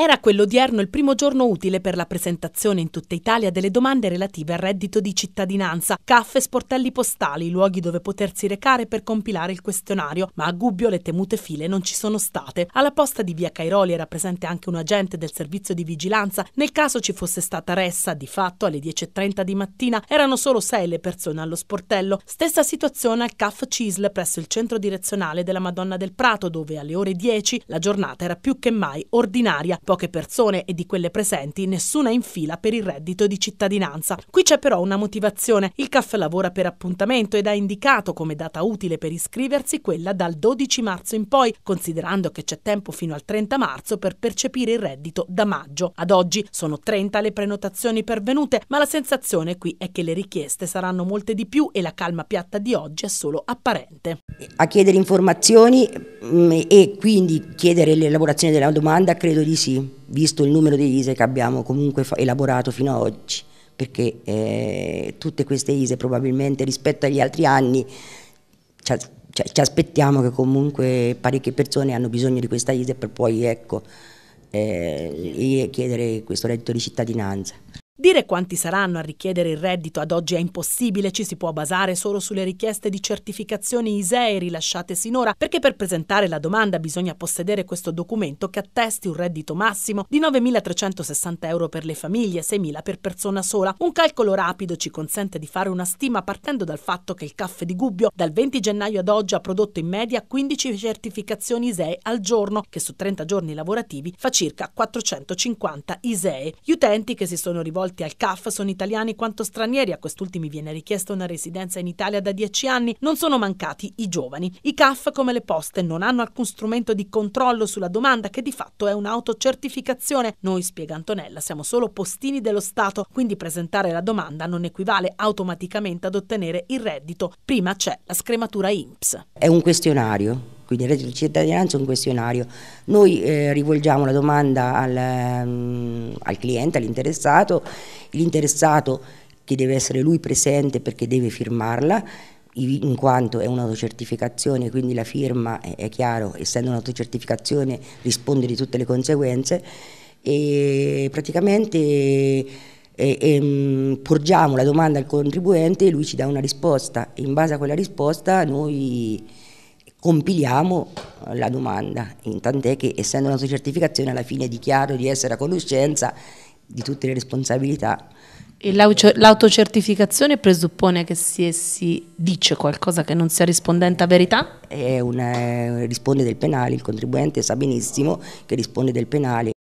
Era quell'odierno il primo giorno utile per la presentazione in tutta Italia delle domande relative al reddito di cittadinanza, CAF e sportelli postali, luoghi dove potersi recare per compilare il questionario, ma a Gubbio le temute file non ci sono state. Alla posta di via Cairoli era presente anche un agente del servizio di vigilanza, nel caso ci fosse stata ressa, di fatto alle 10.30 di mattina erano solo sei le persone allo sportello. Stessa situazione al CAF CISL presso il centro direzionale della Madonna del Prato, dove alle ore 10 la giornata era più che mai ordinaria Poche persone e di quelle presenti, nessuna in fila per il reddito di cittadinanza. Qui c'è però una motivazione. Il CAF lavora per appuntamento ed ha indicato come data utile per iscriversi quella dal 12 marzo in poi, considerando che c'è tempo fino al 30 marzo per percepire il reddito da maggio. Ad oggi sono 30 le prenotazioni pervenute, ma la sensazione qui è che le richieste saranno molte di più e la calma piatta di oggi è solo apparente a chiedere informazioni mh, mm, e quindi chiedere l'elaborazione della domanda credo di sì, visto il numero di ISE che abbiamo comunque elaborato fino ad oggi, perché eh, tutte queste ISE probabilmente rispetto agli altri anni ci, ci, ci, aspettiamo che comunque parecchie persone hanno bisogno di questa ISE per poi ecco, eh, chiedere questo reddito di cittadinanza. Dire quanti saranno a richiedere il reddito ad oggi è impossibile, ci si può basare solo sulle richieste di certificazioni ISEE rilasciate sinora, perché per presentare la domanda bisogna possedere questo documento che attesti un reddito massimo di 9.360 euro per le famiglie, e 6.000 per persona sola. Un calcolo rapido ci consente di fare una stima partendo dal fatto che il caffè di Gubbio dal 20 gennaio ad oggi ha prodotto in media 15 certificazioni ISEE al giorno, che su 30 giorni lavorativi fa circa 450 ISEE. Gli utenti che si sono rivolti accolti al CAF sono italiani quanto stranieri, a quest'ultimi viene richiesta una residenza in Italia da dieci anni, non sono mancati i giovani. I CAF, come le poste, non hanno alcun strumento di controllo sulla domanda che di fatto è un'autocertificazione. Noi, spiega Antonella, siamo solo postini dello Stato, quindi presentare la domanda non equivale automaticamente ad ottenere il reddito. Prima c'è la scrematura INPS. È un questionario quindi il reddito di cittadinanza è un questionario. Noi eh, rivolgiamo la domanda al, ehm, al cliente, all'interessato, l'interessato che deve essere lui presente perché deve firmarla, in quanto è un'autocertificazione, quindi la firma è, chiaro, essendo un'autocertificazione risponde di tutte le conseguenze e praticamente e, eh, e, ehm, porgiamo la domanda al contribuente e lui ci dà una risposta, in base a quella risposta noi compiliamo eh, la domanda, intanto che essendo una sua certificazione alla fine dichiaro di essere a conoscenza di tutte le responsabilità. E l'autocertificazione presuppone che si, eh, si, dice qualcosa che non sia rispondente a verità? Una, eh, risponde del penale, il contribuente sa benissimo che risponde del penale.